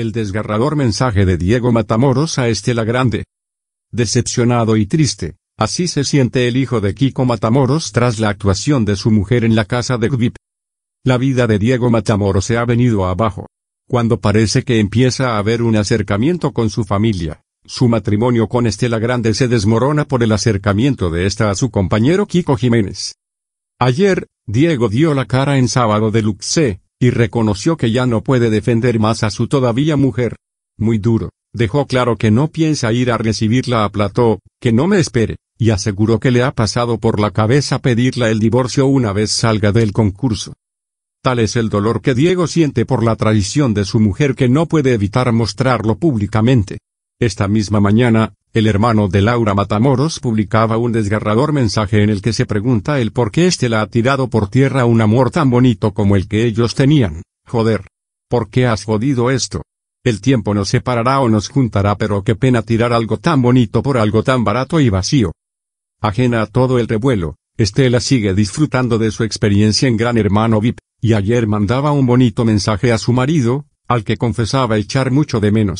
El desgarrador mensaje de Diego Matamoros a Estela Grande. Decepcionado y triste, así se siente el hijo de Kiko Matamoros tras la actuación de su mujer en la casa de Gvip. La vida de Diego Matamoros se ha venido abajo. Cuando parece que empieza a haber un acercamiento con su familia, su matrimonio con Estela Grande se desmorona por el acercamiento de esta a su compañero Kiko Jiménez. Ayer, Diego dio la cara en Sábado de Luxe, y reconoció que ya no puede defender más a su todavía mujer. Muy duro, dejó claro que no piensa ir a recibirla a Plató, que no me espere, y aseguró que le ha pasado por la cabeza pedirla el divorcio una vez salga del concurso. Tal es el dolor que Diego siente por la traición de su mujer que no puede evitar mostrarlo públicamente. Esta misma mañana, el hermano de Laura Matamoros publicaba un desgarrador mensaje en el que se pregunta el por qué Estela ha tirado por tierra un amor tan bonito como el que ellos tenían. Joder. ¿Por qué has jodido esto? El tiempo nos separará o nos juntará pero qué pena tirar algo tan bonito por algo tan barato y vacío. Ajena a todo el revuelo, Estela sigue disfrutando de su experiencia en Gran Hermano VIP, y ayer mandaba un bonito mensaje a su marido, al que confesaba echar mucho de menos.